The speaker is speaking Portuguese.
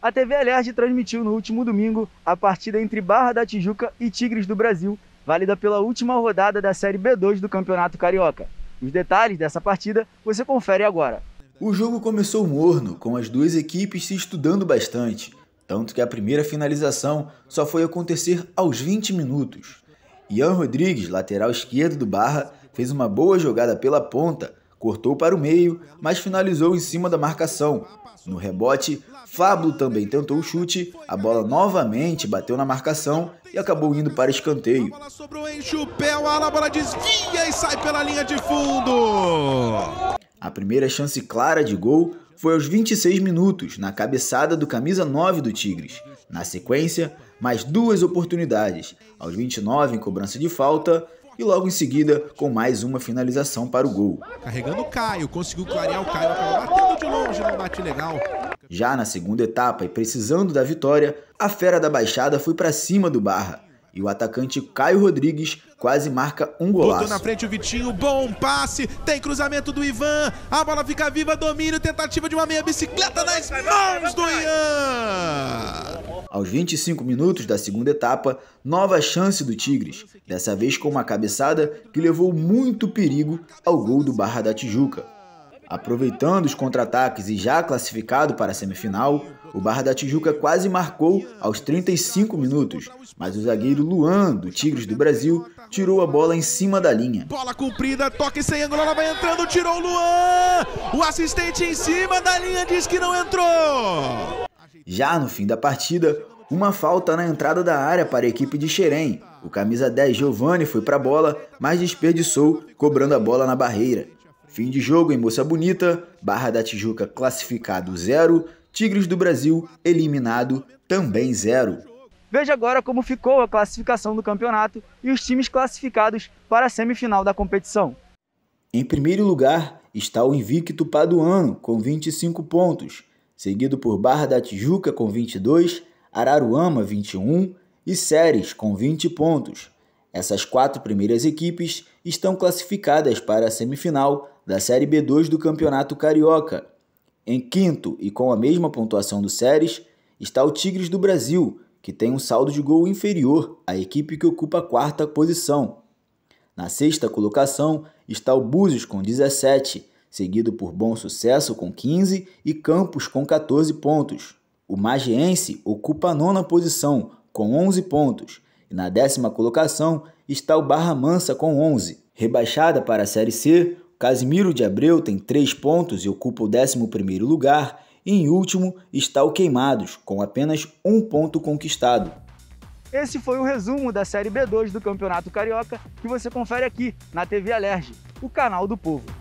A TV Alerj transmitiu no último domingo a partida entre Barra da Tijuca e Tigres do Brasil, válida pela última rodada da Série B2 do Campeonato Carioca. Os detalhes dessa partida você confere agora. O jogo começou morno, com as duas equipes se estudando bastante, tanto que a primeira finalização só foi acontecer aos 20 minutos. Ian Rodrigues, lateral esquerdo do Barra, fez uma boa jogada pela ponta cortou para o meio, mas finalizou em cima da marcação. No rebote, Fábio também tentou o chute, a bola novamente bateu na marcação e acabou indo para escanteio. A bola sobrou em a bola desvia e sai pela linha de fundo. A primeira chance clara de gol foi aos 26 minutos, na cabeçada do camisa 9 do Tigres. Na sequência, mais duas oportunidades, aos 29 em cobrança de falta e logo em seguida com mais uma finalização para o gol. Carregando o Caio, conseguiu clarear o Caio, batendo de longe, não bate legal. Já na segunda etapa e precisando da vitória, a fera da baixada foi para cima do Barra. E o atacante Caio Rodrigues quase marca um golaço. Botou na frente o Vitinho, bom passe, tem cruzamento do Ivan, a bola fica viva, domínio, tentativa de uma meia bicicleta nas mãos do Ian. Aos 25 minutos da segunda etapa, nova chance do Tigres, dessa vez com uma cabeçada que levou muito perigo ao gol do Barra da Tijuca. Aproveitando os contra-ataques e já classificado para a semifinal, o Barra da Tijuca quase marcou aos 35 minutos, mas o zagueiro Luan, do Tigres do Brasil, tirou a bola em cima da linha. Bola cumprida, toque sem ângulo, ela vai entrando, tirou o Luan! O assistente em cima da linha diz que não entrou! Já no fim da partida, uma falta na entrada da área para a equipe de Xerém. O camisa 10 Giovani foi para a bola, mas desperdiçou, cobrando a bola na barreira. Fim de jogo em Moça Bonita, Barra da Tijuca classificado 0, Tigres do Brasil eliminado também 0. Veja agora como ficou a classificação do campeonato e os times classificados para a semifinal da competição. Em primeiro lugar está o invicto Paduano, com 25 pontos, seguido por Barra da Tijuca, com 22, Araruama, 21 e Ceres, com 20 pontos. Essas quatro primeiras equipes estão classificadas para a semifinal da Série B2 do Campeonato Carioca. Em quinto e com a mesma pontuação do Séries, está o Tigres do Brasil, que tem um saldo de gol inferior à equipe que ocupa a quarta posição. Na sexta colocação está o Búzios com 17, seguido por Bom Sucesso com 15 e Campos com 14 pontos. O Magiense ocupa a nona posição com 11 pontos e na décima colocação está o Barra Mansa com 11. Rebaixada para a Série C, Casimiro de Abreu tem 3 pontos e ocupa o 11º lugar, e em último está o Queimados, com apenas um ponto conquistado. Esse foi o resumo da Série B2 do Campeonato Carioca que você confere aqui na TV Alerj, o canal do povo.